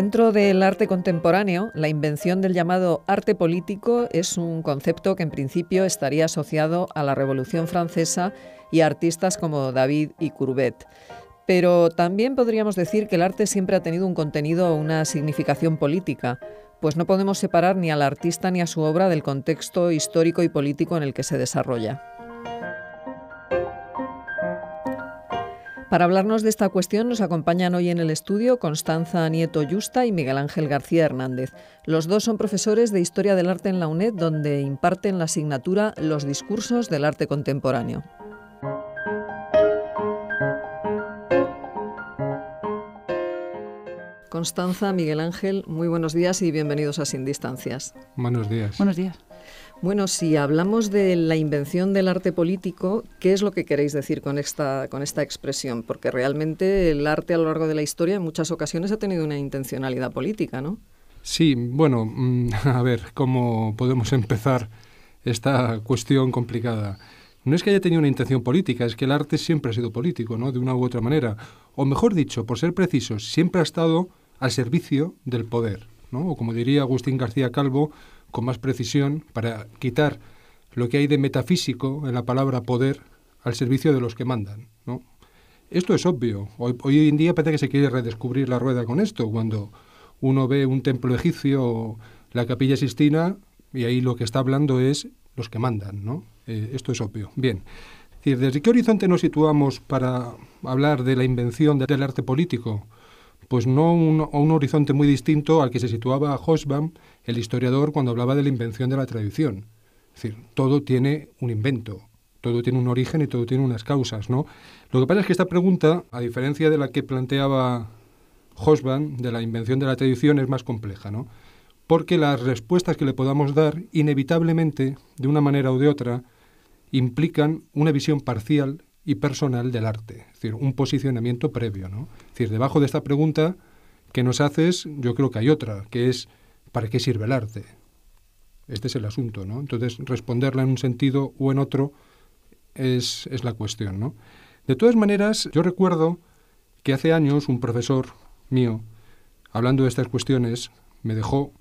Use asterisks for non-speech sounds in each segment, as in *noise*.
Dentro del arte contemporáneo, la invención del llamado arte político es un concepto que en principio estaría asociado a la Revolución Francesa y a artistas como David y Courbet. Pero también podríamos decir que el arte siempre ha tenido un contenido o una significación política, pues no podemos separar ni al artista ni a su obra del contexto histórico y político en el que se desarrolla. Para hablarnos de esta cuestión nos acompañan hoy en el estudio Constanza Nieto Yusta y Miguel Ángel García Hernández. Los dos son profesores de Historia del Arte en la UNED, donde imparten la asignatura Los discursos del arte contemporáneo. Constanza, Miguel Ángel, muy buenos días y bienvenidos a Sin Distancias. Buenos días. Buenos días. Bueno, si hablamos de la invención del arte político, ¿qué es lo que queréis decir con esta, con esta expresión? Porque realmente el arte a lo largo de la historia en muchas ocasiones ha tenido una intencionalidad política, ¿no? Sí, bueno, mm, *laughs* a ver, ¿cómo podemos empezar esta cuestión complicada? No es que haya tenido una intención política, es que el arte siempre ha sido político, ¿no? De una u otra manera. O mejor dicho, por ser precisos, siempre ha estado al servicio del poder, ¿no? o como diría Agustín García Calvo, con más precisión, para quitar lo que hay de metafísico en la palabra poder al servicio de los que mandan. ¿no? Esto es obvio. Hoy, en día parece que se quiere redescubrir la rueda con esto. Cuando uno ve un templo egipcio o la capilla sistina, y ahí lo que está hablando es los que mandan. ¿no? Eh, esto es obvio. Bien. decir, ¿desde qué horizonte nos situamos para hablar de la invención del arte político? pues no un, un horizonte muy distinto al que se situaba Hosbaum, el historiador, cuando hablaba de la invención de la tradición. Es decir, todo tiene un invento, todo tiene un origen y todo tiene unas causas, ¿no? Lo que pasa es que esta pregunta, a diferencia de la que planteaba Hosbaum, de la invención de la tradición, es más compleja, ¿no? Porque las respuestas que le podamos dar, inevitablemente, de una manera u de otra, implican una visión parcial y personal del arte, es decir, un posicionamiento previo. ¿no? Es decir, debajo de esta pregunta que nos haces, yo creo que hay otra, que es ¿para qué sirve el arte? Este es el asunto, ¿no? Entonces, responderla en un sentido o en otro es, es la cuestión, ¿no? De todas maneras, yo recuerdo que hace años un profesor mío, hablando de estas cuestiones, me dejó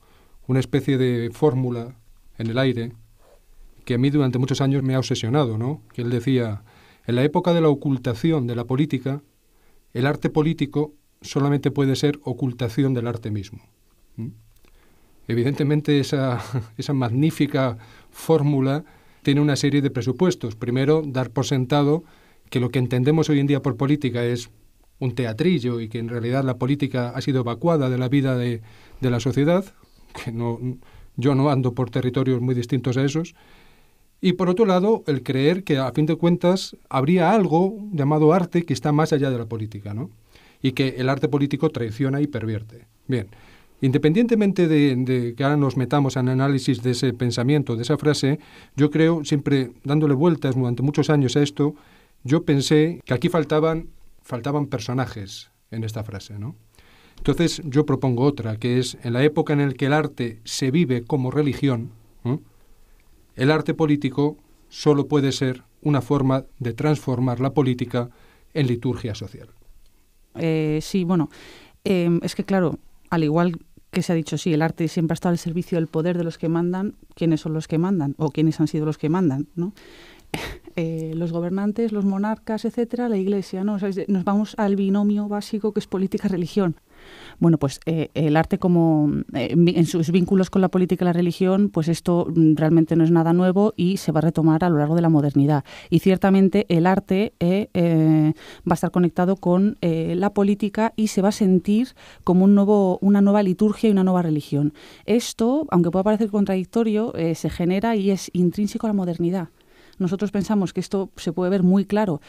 una especie de fórmula en el aire que a mí durante muchos años me ha obsesionado, ¿no? Que él decía, en la época de la ocultación de la política, el arte político solamente puede ser ocultación del arte mismo. Evidentemente *laughs* esa, magnífica fórmula tiene una serie de presupuestos. Primero, dar por sentado que lo que entendemos hoy en día por política es un teatrillo y que en realidad la política ha sido evacuada de la vida de, de la sociedad, que no, yo no ando por territorios muy distintos a esos, y por otro lado, el creer que a fin de cuentas habría algo llamado arte que está más allá de la política, ¿no? Y que el arte político traiciona y pervierte. Bien, independientemente de, que ahora nos metamos en análisis de ese pensamiento, de esa frase, yo creo, siempre dándole vueltas durante muchos años a esto, yo pensé que aquí faltaban, faltaban personajes en esta frase, ¿no? Entonces yo propongo otra, que es en la época en la que el arte se vive como religión, el arte político solo puede ser una forma de transformar la política en liturgia social. Eh, sí, bueno, em, es que claro, al igual que se ha dicho, sí, el arte siempre ha estado al servicio del poder de los que mandan, ¿quiénes son los que mandan? O quiénes han sido los que mandan, ¿no? *laughs* Eh, los gobernantes, los monarcas, etcétera, la iglesia, ¿no? nos vamos al binomio básico que es política-religión. Bueno, pues eh, el arte como eh, en sus vínculos con la política y la religión, pues esto mm, realmente no es nada nuevo y se va a retomar a lo largo de la modernidad. Y ciertamente el arte eh, va a estar conectado con la política y se va a sentir como un nuevo, una nueva liturgia y una nueva religión. Esto, aunque pueda parecer contradictorio, se genera y es intrínseco a la modernidad. Nosotros pensamos que esto se puede ver muy claro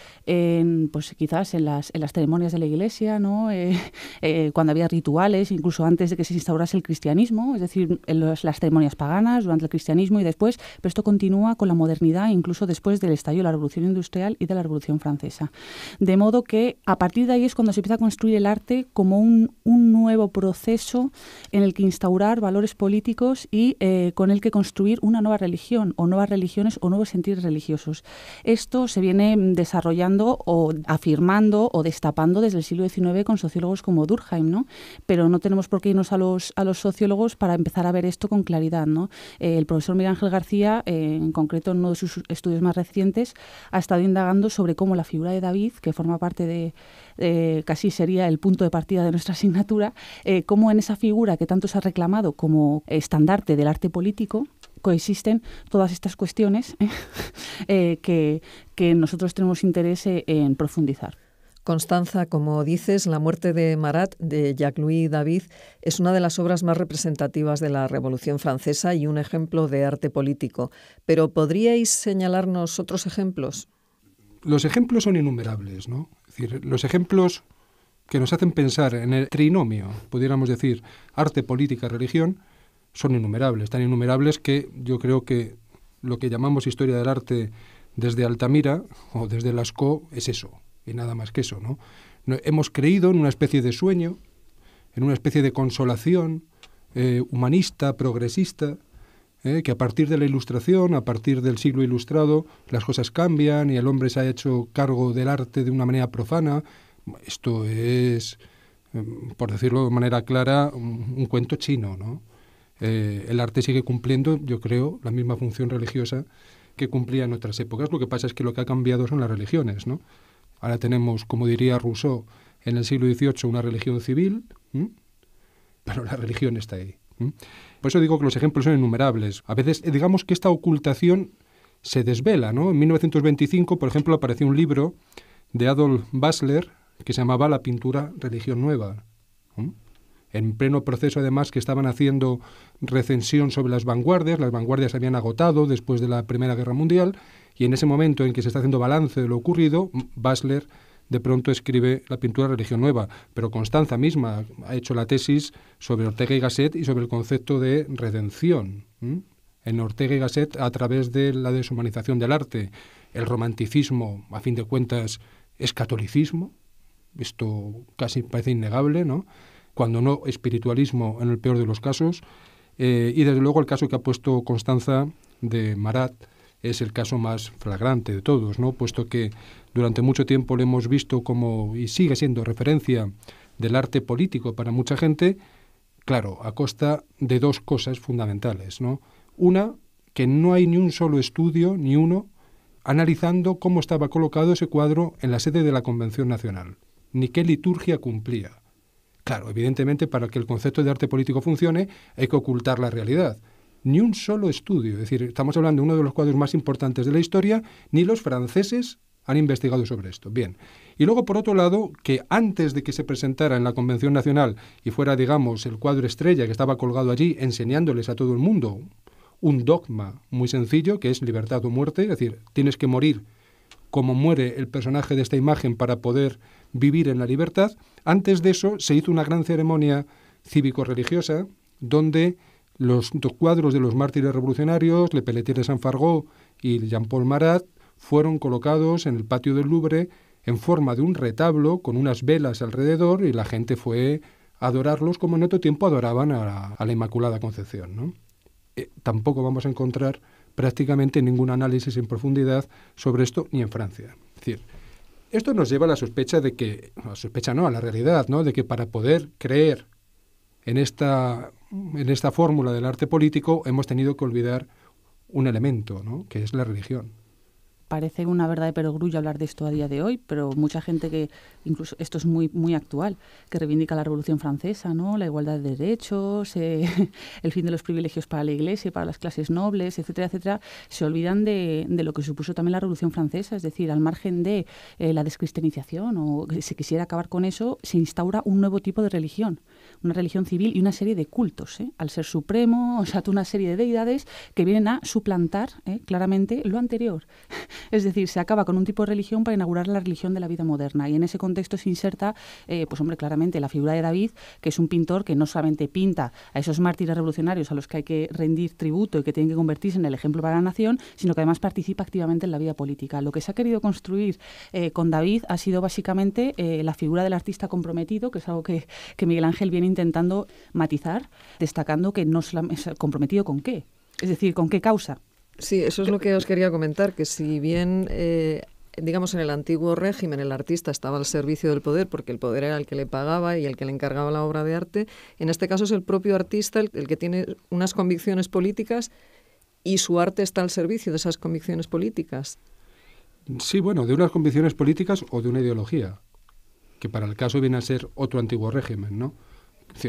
pues quizás en las, ceremonias de la iglesia, ¿no? *laughs* Eh, eh, cuando había rituales, incluso antes de que se instaurase el cristianismo, es decir, en las ceremonias paganas, durante el cristianismo y después, pero esto continúa con la modernidad, incluso después del estallido de la Revolución Industrial y de la Revolución Francesa. De modo que a partir de ahí es cuando se empieza a construir el arte como un, nuevo proceso en el que instaurar valores políticos y eh, con el que construir una nueva religión o nuevas religiones o nuevos sentidos religiosos religiosos. Esto se viene desarrollando o afirmando o destapando desde el siglo XIX con sociólogos como Durkheim, ¿no? Pero no tenemos por qué irnos a los, a los sociólogos para empezar a ver esto con claridad, ¿no? Eh, el profesor Miguel Ángel García, eh, en concreto en uno de sus estudios más recientes, ha estado indagando sobre cómo la figura de David, que forma parte de, casi sería el punto de partida de nuestra asignatura, eh, cómo en esa figura que tanto se ha reclamado como estandarte del arte político, coexisten todas estas cuestiones ¿eh? Eh, que, nosotros tenemos interés e, en profundizar. Constanza, como dices, La muerte de Marat de Jacques-Louis David es una de las obras más representativas de la Revolución Francesa y un ejemplo de arte político. Pero ¿podríais señalarnos otros ejemplos? Los ejemplos son innumerables, ¿no? Es decir, los ejemplos que nos hacen pensar en el trinomio, pudiéramos decir, arte, política, religión, son innumerables, tan innumerables que yo creo que lo que llamamos historia del arte desde Altamira o desde Lascaux es eso, y nada más que eso. ¿no? hemos creído en una especie de sueño, en una especie de consolación eh, humanista, progresista, eh, que a partir de la Ilustración, a partir del siglo ilustrado, las cosas cambian y el hombre se ha hecho cargo del arte de una manera profana. Esto es, em, por decirlo de manera clara, un, un cuento chino, ¿no? Eh, el arte sigue cumpliendo, yo creo, la misma función religiosa que cumplía en otras épocas. Lo que pasa es que lo que ha cambiado son las religiones, ¿no? Ahora tenemos, como diría Rousseau, en el siglo XVIII una religión civil, pero la religión está ahí. Por eso digo que los ejemplos son innumerables. A veces, eh, digamos que esta ocultación se desvela, ¿no? En 1925, por ejemplo, apareció un libro de Adolf Basler que se llamaba La pintura religión nueva en pleno proceso además que estaban haciendo recensión sobre las vanguardias, las vanguardias se habían agotado después de la Primera Guerra Mundial, y en ese momento en que se está haciendo balance de lo ocurrido, Basler de pronto escribe la pintura Religión Nueva, pero Constanza misma ha hecho la tesis sobre Ortega y Gasset y sobre el concepto de redención. En Ortega y Gasset, a través de la deshumanización del arte, el romanticismo, a fin de cuentas, es catolicismo, esto casi parece innegable, ¿no? cuando no espiritualismo en el peor de los casos. Eh, y desde luego el caso que ha puesto Constanza de Marat es el caso más flagrante de todos, ¿no? puesto que durante mucho tiempo le hemos visto como, y sigue siendo referencia del arte político para mucha gente, claro, a costa de dos cosas fundamentales. ¿no? Una, que no hay ni un solo estudio, ni uno, analizando cómo estaba colocado ese cuadro en la sede de la Convención Nacional, ni qué liturgia cumplía. Claro, evidentemente para que el concepto de arte político funcione hay que ocultar la realidad. Ni un solo estudio, es decir, estamos hablando de uno de los cuadros más importantes de la historia, ni los franceses han investigado sobre esto. Bien. Y luego, por otro lado, que antes de que se presentara en la Convención Nacional y fuera, digamos, el cuadro estrella que estaba colgado allí, enseñándoles a todo el mundo un dogma muy sencillo, que es libertad o muerte, es decir, tienes que morir como muere el personaje de esta imagen para poder vivir en la libertad. Antes de eso se hizo una gran ceremonia cívico-religiosa donde los dos cuadros de los mártires revolucionarios, Le Pelletier de Saint-Fargo y Jean-Paul Marat, fueron colocados en el patio del Louvre en forma de un retablo con unas velas alrededor y la gente fue a adorarlos como en otro tiempo adoraban a la, Inmaculada Concepción. ¿no? Eh, tampoco vamos a encontrar prácticamente ningún análisis en profundidad sobre esto ni en Francia. Es decir, esto nos lleva a la sospecha de que, a la sospecha no, a la realidad, ¿no? De que para poder creer en esta, fórmula del arte político hemos tenido que olvidar un elemento, Que es la religión parece una verdad de perogrullo hablar de esto a día de hoy, pero mucha gente que, incluso esto es muy, muy actual, que reivindica la Revolución Francesa, ¿no? la igualdad de derechos, eh, *laughs* el fin de los privilegios para la Iglesia, para las clases nobles, etcétera, etcétera, se olvidan de, de lo que supuso también la Revolución Francesa, es decir, al margen de eh, la descristianización o que se quisiera acabar con eso, se instaura un nuevo tipo de religión una religión civil y una serie de cultos ¿eh? al ser supremo, *laughs* o sea, una serie de deidades que vienen a suplantar ¿eh? claramente lo anterior. *laughs* es decir, se acaba con un tipo de religión para inaugurar la religión de la vida moderna y en ese contexto se inserta, eh, pues hombre, claramente la figura de David, que es un pintor que no solamente pinta a esos mártires revolucionarios a los que hay que rendir tributo y que tienen que convertirse en el ejemplo para la nación, sino que además participa activamente en la vida política. Lo que se ha querido construir con David ha sido básicamente la figura del artista comprometido, que es algo que, que Miguel Ángel viene intentando matizar, destacando que no se ha comprometido con qué, es decir, con qué causa. Sí, eso es lo que os quería comentar, que si bien eh, digamos, en el antiguo régimen el artista estaba al servicio del poder porque el poder era el que le pagaba y el que le encargaba la obra de arte. En este caso es el propio artista el que tiene unas convicciones políticas y su arte está al servicio de esas convicciones políticas. Sí, bueno, de unas convicciones políticas o de una ideología, que para el caso viene a ser otro antiguo régimen, ¿no?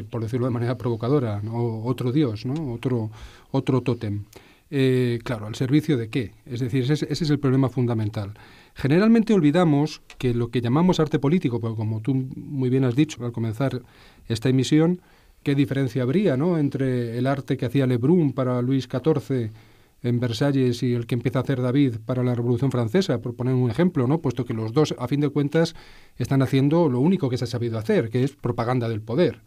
por decirlo de manera provocadora, otro dios, ¿no? otro, otro tótem. Eh, claro, ¿al servicio de qué? Es decir, ese, es el problema fundamental. Generalmente olvidamos que lo que llamamos arte político, como tú muy bien has dicho al comenzar esta emisión, ¿qué diferencia habría entre el arte que hacía Lebrun para Luis XIV en Versalles y el que empieza a hacer David para la Revolución Francesa, por poner un ejemplo, ¿no? puesto que los dos, a fin de cuentas, están haciendo lo único que se ha sabido hacer, que es propaganda del poder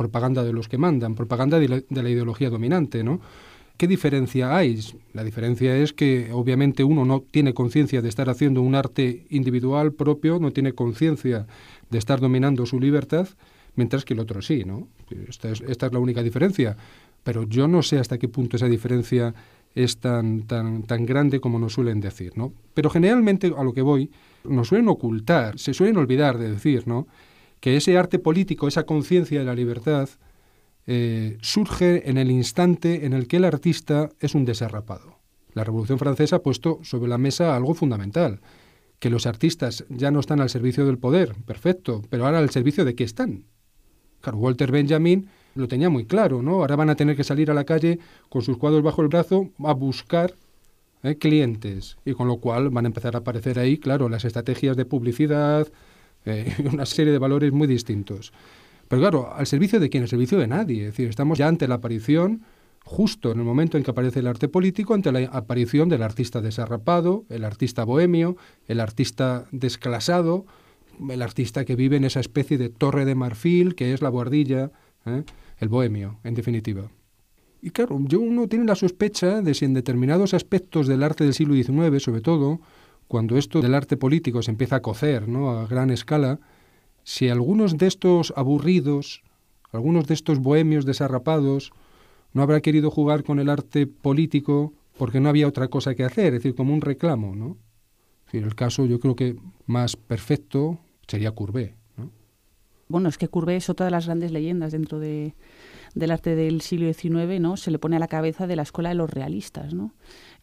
propaganda de los que mandan, propaganda de la, ideología dominante, ¿no? ¿Qué diferencia hay? La diferencia es que obviamente uno no tiene conciencia de estar haciendo un arte individual propio, no tiene conciencia de estar dominando su libertad, mientras que el otro sí, ¿no? Esta es, la única diferencia. Pero yo no sé hasta qué punto esa diferencia es tan, tan, tan grande como nos suelen decir, ¿no? Pero generalmente a lo que voy, nos suelen ocultar, se suelen olvidar de decir, ¿no? que ese arte político, esa conciencia de la libertad, eh, surge en el instante en el que el artista es un desarrapado. La Revolución Francesa ha puesto sobre la mesa algo fundamental, que los artistas ya no están al servicio del poder, perfecto, pero ahora al servicio de qué están. Claro, Walter Benjamin lo tenía muy claro, ¿no? Ahora van a tener que salir a la calle con sus cuadros bajo el brazo a buscar eh, clientes, y con lo cual van a empezar a aparecer ahí, claro, las estrategias de publicidad, *laughs* una serie de valores muy distintos. Pero claro, ¿al servicio de quién? Al servicio de nadie. Es decir, estamos ya ante la aparición, justo en el momento en que aparece el arte político, ante la aparición del artista desarrapado, el artista bohemio, el artista desclasado, el artista que vive en esa especie de torre de marfil que es la guardilla, ¿eh? el bohemio, en definitiva. Y claro, yo uno tiene la sospecha de si en determinados aspectos del arte del siglo XIX, sobre todo, cuando esto del arte político se empieza a cocer ¿no? a gran escala, si algunos de estos aburridos, algunos de estos bohemios desarrapados, no habrá querido jugar con el arte político porque no había otra cosa que hacer, es decir, como un reclamo, ¿no? el caso yo creo que más perfecto sería Courbet. Bueno, es que Courbet es otra de las grandes leyendas dentro de, del arte del siglo XIX, ¿no? Se le pone a la cabeza de la escuela de los realistas, ¿no?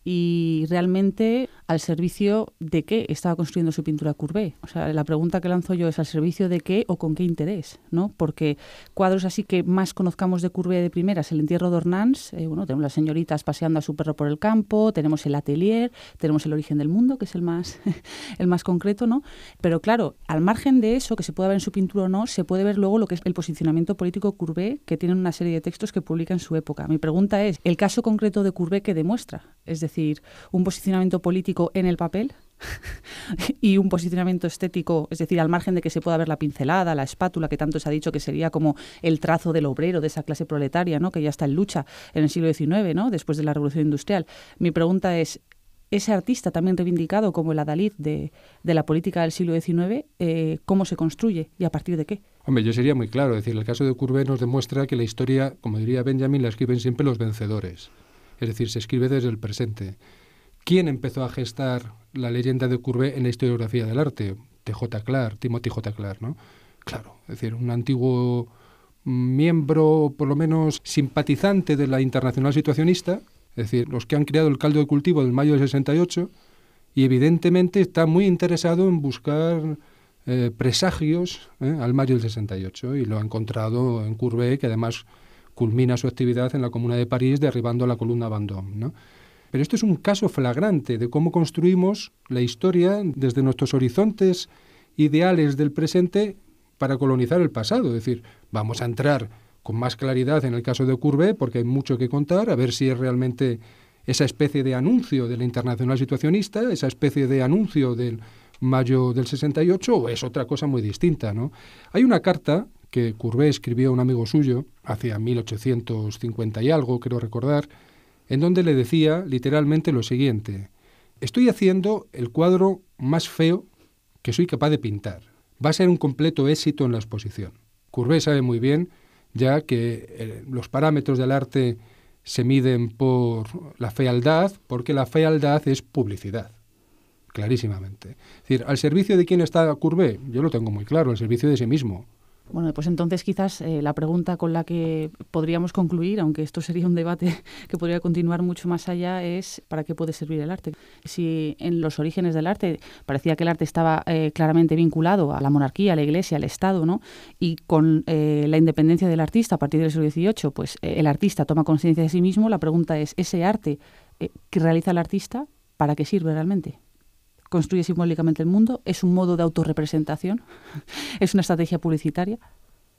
y realmente al servicio de qué estaba construyendo su pintura Curvé, O sea, la pregunta que lanzo yo es al servicio de qué o con qué interés, ¿no? Porque cuadros así que más conozcamos de Curvé de primeras, el entierro de Ornans, eh, bueno, tenemos las señoritas paseando a su perro por el campo, tenemos el atelier, tenemos el origen del mundo, que es el más, *laughs* el más concreto, ¿no? Pero claro, al margen de eso, que se pueda ver en su pintura o no, se puede ver luego lo que es el posicionamiento político Curvé que tiene una serie de textos que publica en su época. Mi pregunta es, el caso concreto de Curvé que demuestra, es decir, decir, un posicionamiento político en el papel *laughs* y un posicionamiento estético, es decir, al margen de que se pueda ver la pincelada, la espátula, que tanto se ha dicho que sería como el trazo del obrero, de esa clase proletaria, ¿no? que ya está en lucha en el siglo XIX, ¿no? después de la Revolución Industrial. Mi pregunta es, ese artista también reivindicado como el adalid de, la política del siglo XIX, eh, ¿cómo se construye y a partir de qué? Hombre, yo sería muy claro, decir, el caso de Courbet nos demuestra que la historia, como diría Benjamin, la escriben siempre los vencedores es decir, se escribe desde el presente. ¿Quién empezó a gestar la leyenda de Courbet en la historiografía del arte? T.J. Clark, Timothy J. Clark, ¿no? Claro, es decir, un antiguo miembro, por lo menos simpatizante de la internacional situacionista, es decir, los que han creado el caldo de cultivo del mayo del 68, y evidentemente está muy interesado en buscar eh, presagios ¿eh? al mayo del 68, y lo ha encontrado en Courbet, que además culmina su actividad en la Comuna de París derribando la columna Vendôme. Pero esto es un caso flagrante de cómo construimos la historia desde nuestros horizontes ideales del presente para colonizar el pasado. Es decir, vamos a entrar con más claridad en el caso de Courbet, porque hay mucho que contar, a ver si es realmente esa especie de anuncio de la internacional situacionista, esa especie de anuncio del mayo del 68, o es otra cosa muy distinta. ¿no? Hay una carta que Courbet escribió a un amigo suyo, hacia 1850 y algo, creo recordar, en donde le decía literalmente lo siguiente, estoy haciendo el cuadro más feo que soy capaz de pintar. Va a ser un completo éxito en la exposición. Courbet sabe muy bien ya que eh, los parámetros del arte se miden por la fealdad, porque la fealdad es publicidad, clarísimamente. Es decir, ¿al servicio de quién está Courbet? Yo lo tengo muy claro, al servicio de sí mismo. Bueno, pues entonces quizás eh, la pregunta con la que podríamos concluir, aunque esto sería un debate *laughs* que podría continuar mucho más allá, es ¿para qué puede servir el arte? Si en los orígenes del arte parecía que el arte estaba eh, claramente vinculado a la monarquía, a la iglesia, al Estado, ¿no? Y con eh, la independencia del artista a partir del siglo XVIII, pues el artista toma conciencia de sí mismo, la pregunta es, ¿ese arte que realiza el artista, para qué sirve realmente? construye simbólicamente el mundo, es un modo de autorrepresentación, *laughs* es una estrategia publicitaria.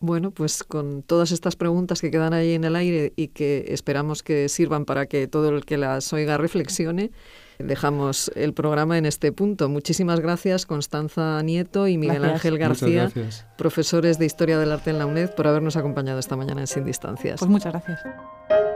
Bueno, pues con todas estas preguntas que quedan ahí en el aire y que esperamos que sirvan para que todo el que las oiga reflexione, dejamos el programa en este punto. Muchísimas gracias Constanza Nieto y Miguel Ángel García, profesores de Historia del Arte en la UNED, por habernos acompañado esta mañana en Sin Distancias. Pues muchas gracias.